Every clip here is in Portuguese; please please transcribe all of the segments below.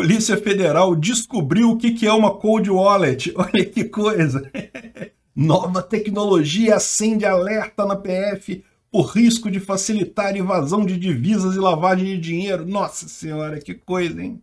Polícia Federal descobriu o que é uma cold wallet. Olha que coisa! Nova tecnologia acende alerta na PF por risco de facilitar invasão de divisas e lavagem de dinheiro. Nossa senhora, que coisa, hein?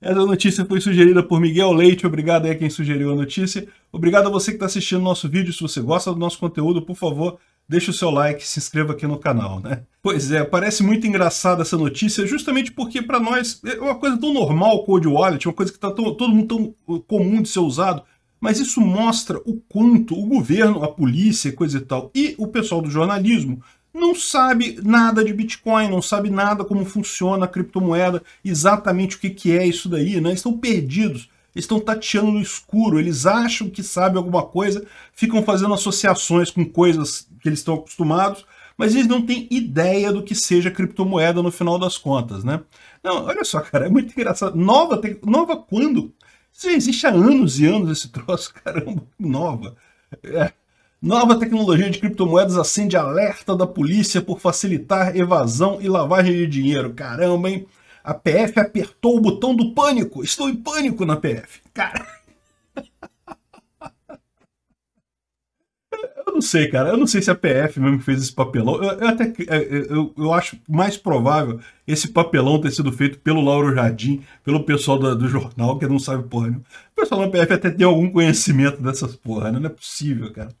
Essa notícia foi sugerida por Miguel Leite, obrigado aí a quem sugeriu a notícia. Obrigado a você que está assistindo nosso vídeo, se você gosta do nosso conteúdo, por favor, deixa o seu like, se inscreva aqui no canal, né? Pois é, parece muito engraçada essa notícia, justamente porque para nós é uma coisa tão normal o Cold Wallet, uma coisa que está todo mundo tão uh, comum de ser usado, mas isso mostra o quanto o governo, a polícia, coisa e tal, e o pessoal do jornalismo não sabe nada de Bitcoin, não sabe nada como funciona a criptomoeda, exatamente o que, que é isso daí, né? Estão perdidos estão tateando no escuro, eles acham que sabem alguma coisa, ficam fazendo associações com coisas que eles estão acostumados, mas eles não têm ideia do que seja criptomoeda no final das contas, né? Não, olha só, cara, é muito engraçado. Nova, nova quando? Isso já existe há anos e anos esse troço, caramba, nova. É. Nova tecnologia de criptomoedas acende alerta da polícia por facilitar evasão e lavagem de dinheiro. Caramba, hein? A PF apertou o botão do pânico. Estou em pânico na PF. Cara. Eu não sei, cara. Eu não sei se a PF mesmo fez esse papelão. Eu, eu até é, é, eu, eu acho mais provável esse papelão ter sido feito pelo Lauro Jardim, pelo pessoal do, do jornal, que não sabe porra nenhuma. O pessoal da PF até tem algum conhecimento dessas porra, né? Não é possível, cara.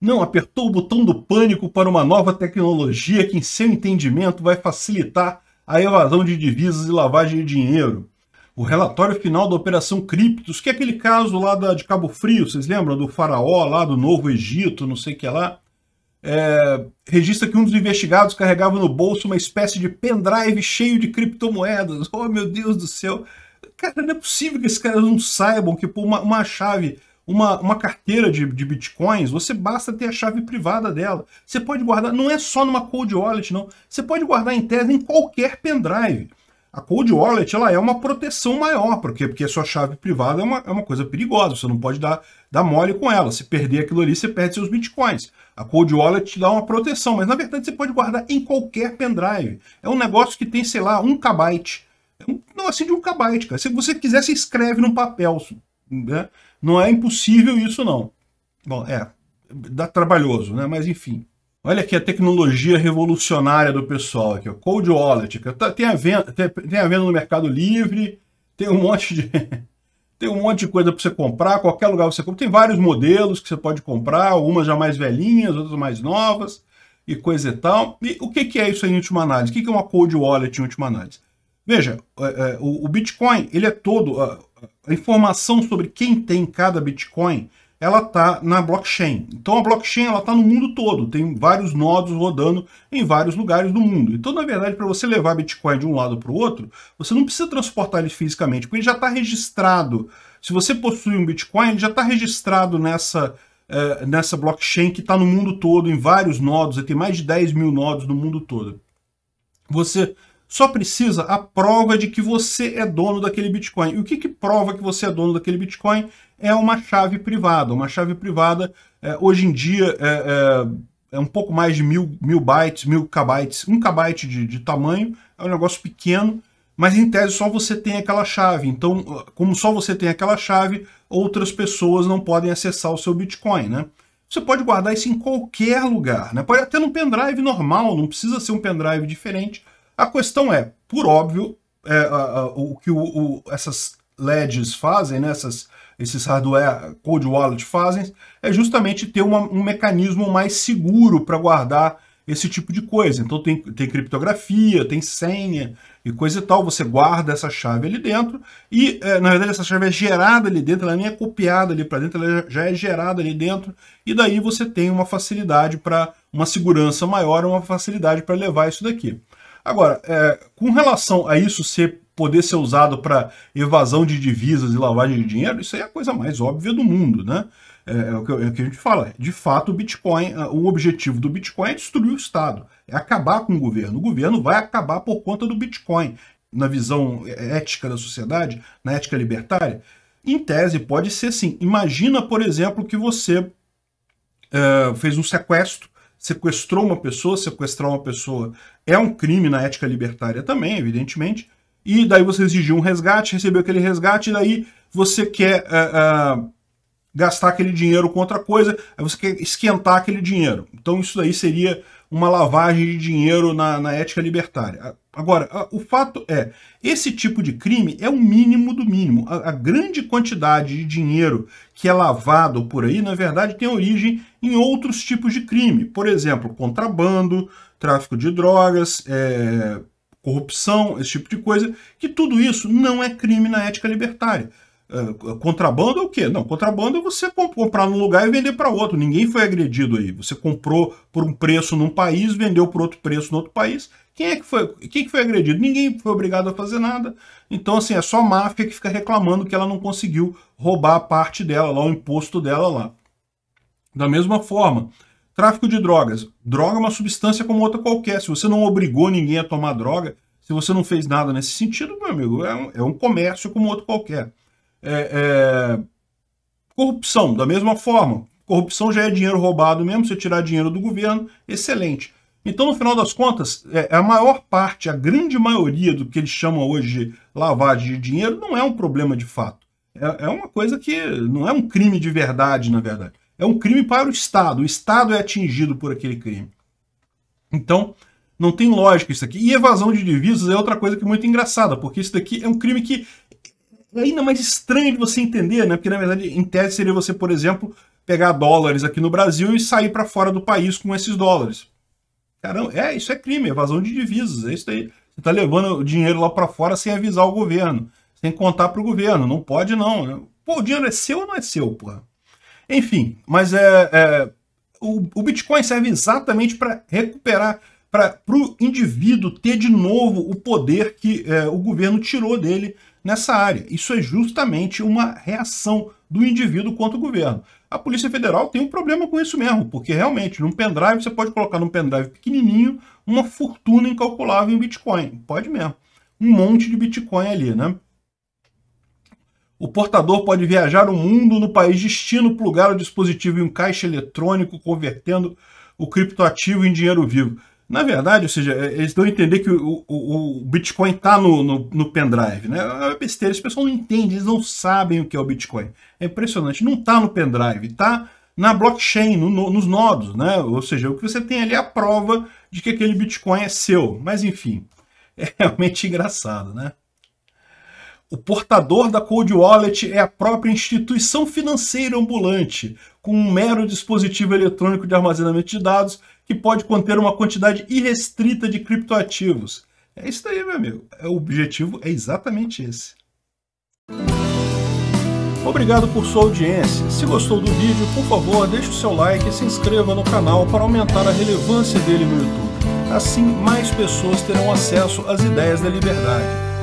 Não apertou o botão do pânico para uma nova tecnologia que, em seu entendimento, vai facilitar a evasão de divisas e lavagem de dinheiro. O relatório final da Operação Criptos, que é aquele caso lá da, de Cabo Frio, vocês lembram? Do faraó lá do Novo Egito, não sei o que lá. É, registra que um dos investigados carregava no bolso uma espécie de pendrive cheio de criptomoedas. Oh, meu Deus do céu! Cara, não é possível que esses caras não saibam que pô, uma, uma chave uma, uma carteira de, de bitcoins, você basta ter a chave privada dela. Você pode guardar, não é só numa cold wallet, não. Você pode guardar em tese em qualquer pendrive. A cold wallet ela é uma proteção maior, porque, porque a sua chave privada é uma, é uma coisa perigosa, você não pode dar, dar mole com ela. Se perder aquilo ali, você perde seus bitcoins. A cold wallet te dá uma proteção, mas na verdade você pode guardar em qualquer pendrive. É um negócio que tem, sei lá, um kbyte. não, assim de um kbyte, cara. Se você quiser, você escreve num papel. Né? Não é impossível isso, não. Bom, é, dá trabalhoso, né? Mas enfim. Olha aqui a tecnologia revolucionária do pessoal aqui, ó. Cold Wallet. Tá, tem, a venda, tem, tem, a venda no Mercado Livre, tem um monte de. tem um monte de coisa para você comprar, qualquer lugar você compra. Tem vários modelos que você pode comprar, algumas já mais velhinhas, outras mais novas e coisa e tal. E o que, que é isso em última análise? O que, que é uma cold wallet em última análise? Veja, é, é, o Bitcoin, ele é todo, a informação sobre quem tem cada Bitcoin, ela está na blockchain. Então a blockchain ela está no mundo todo, tem vários nodos rodando em vários lugares do mundo. Então, na verdade, para você levar Bitcoin de um lado para o outro, você não precisa transportar ele fisicamente, porque ele já está registrado. Se você possui um Bitcoin, ele já está registrado nessa, é, nessa blockchain que está no mundo todo, em vários nodos, tem mais de 10 mil nodos no mundo todo. Você só precisa a prova de que você é dono daquele Bitcoin. E o que, que prova que você é dono daquele Bitcoin? É uma chave privada. Uma chave privada, é, hoje em dia, é, é, é, um pouco mais de mil, mil bytes, mil kbytes, um kbyte de, de tamanho, é um negócio pequeno, mas em tese só você tem aquela chave. Então, como só você tem aquela chave, outras pessoas não podem acessar o seu Bitcoin, né? Você pode guardar isso em qualquer lugar, né? Pode até num pendrive normal, não precisa ser um pendrive diferente, a questão é, por óbvio, é, a, a, o que o, o, essas LEDs fazem, né, essas, esses hardware code wallet fazem, é justamente ter uma, um mecanismo mais seguro para guardar esse tipo de coisa. Então tem, tem criptografia, tem senha e coisa e tal. Você guarda essa chave ali dentro e, é, na verdade, essa chave é gerada ali dentro, ela nem é copiada ali para dentro, ela já é gerada ali dentro e daí você tem uma facilidade para uma segurança maior, uma facilidade para levar isso daqui. Agora, é, com relação a isso ser poder ser usado para evasão de divisas e lavagem de dinheiro, isso aí é a coisa mais óbvia do mundo, né? É, é, o que, é, o que, a gente fala. De fato, o Bitcoin, o objetivo do Bitcoin é destruir o Estado, é acabar com o governo. O governo vai acabar por conta do Bitcoin. Na visão é, é, ética da sociedade, na ética libertária, em tese pode ser assim. Imagina, por exemplo, que você é, fez um sequestro sequestrou uma pessoa, sequestrar uma pessoa é um crime na ética libertária também, evidentemente, e daí você exigiu um resgate, recebeu aquele resgate, e daí você quer uh, uh, gastar aquele dinheiro com outra coisa, aí você quer esquentar aquele dinheiro. Então isso daí seria uma lavagem de dinheiro na, na ética libertária. Agora, o fato é, esse tipo de crime é o mínimo do mínimo. A, a, grande quantidade de dinheiro que é lavado por aí, na verdade, tem origem em outros tipos de crime. Por exemplo, contrabando, tráfico de drogas, é, corrupção, esse tipo de coisa, que tudo isso não é crime na ética libertária. É, contrabando é o quê? Não, contrabando é você comprar num lugar e vender para outro. Ninguém foi agredido aí. Você comprou por um preço num país, vendeu por outro preço no outro país quem é que foi, quem que foi agredido? Ninguém foi obrigado a fazer nada. Então, assim, é só a máfia que fica reclamando que ela não conseguiu roubar a parte dela lá, o imposto dela lá. Da mesma forma, tráfico de drogas. Droga é uma substância como outra qualquer. Se você não obrigou ninguém a tomar droga, se você não fez nada nesse sentido, meu amigo, é um, é um comércio como outro qualquer. É, é... Corrupção, da mesma forma. Corrupção já é dinheiro roubado mesmo, você tirar dinheiro do governo, excelente. Então, no final das contas, é, é a maior parte, a grande maioria do que eles chamam hoje de lavagem de dinheiro não é um problema de fato. É, é, uma coisa que não é um crime de verdade, na verdade. É um crime para o Estado. O Estado é atingido por aquele crime. Então, não tem lógica isso aqui. E evasão de divisas é outra coisa que é muito engraçada, porque isso daqui é um crime que é ainda mais estranho de você entender, né? Porque, na verdade, em tese seria você, por exemplo, pegar dólares aqui no Brasil e sair para fora do país com esses dólares. Caramba, é, isso é crime, é evasão de divisas, é isso aí. Você tá levando o dinheiro lá para fora sem avisar o governo, sem contar para o governo, não pode não. Né? Pô, o dinheiro é seu ou não é seu, porra? Enfim, mas é, é o, o Bitcoin serve exatamente para recuperar, para o indivíduo ter de novo o poder que é, o governo tirou dele nessa área. Isso é justamente uma reação do indivíduo contra o governo a Polícia Federal tem um problema com isso mesmo, porque realmente num pendrive você pode colocar num pendrive pequenininho uma fortuna incalculável em Bitcoin, pode mesmo. Um monte de Bitcoin ali, né? O portador pode viajar o mundo no país destino, plugar o dispositivo em um caixa eletrônico, convertendo o criptoativo em dinheiro vivo. Na verdade, ou seja, é, eles dão a entender que o, o, o Bitcoin está no, no, no, pendrive, né? É besteira, esse pessoal não entende, eles não sabem o que é o Bitcoin. É impressionante, não está no pendrive, está na blockchain, no, no, nos nodos, né? Ou seja, o que você tem ali é a prova de que aquele Bitcoin é seu. Mas enfim, é realmente engraçado, né? O portador da Cold Wallet é a própria instituição financeira ambulante, com um mero dispositivo eletrônico de armazenamento de dados que pode conter uma quantidade irrestrita de criptoativos. É isso aí, meu amigo. É, o objetivo é exatamente esse. Obrigado por sua audiência. Se gostou do vídeo, por favor, deixe o seu like e se inscreva no canal para aumentar a relevância dele no YouTube. Assim, mais pessoas terão acesso às ideias da liberdade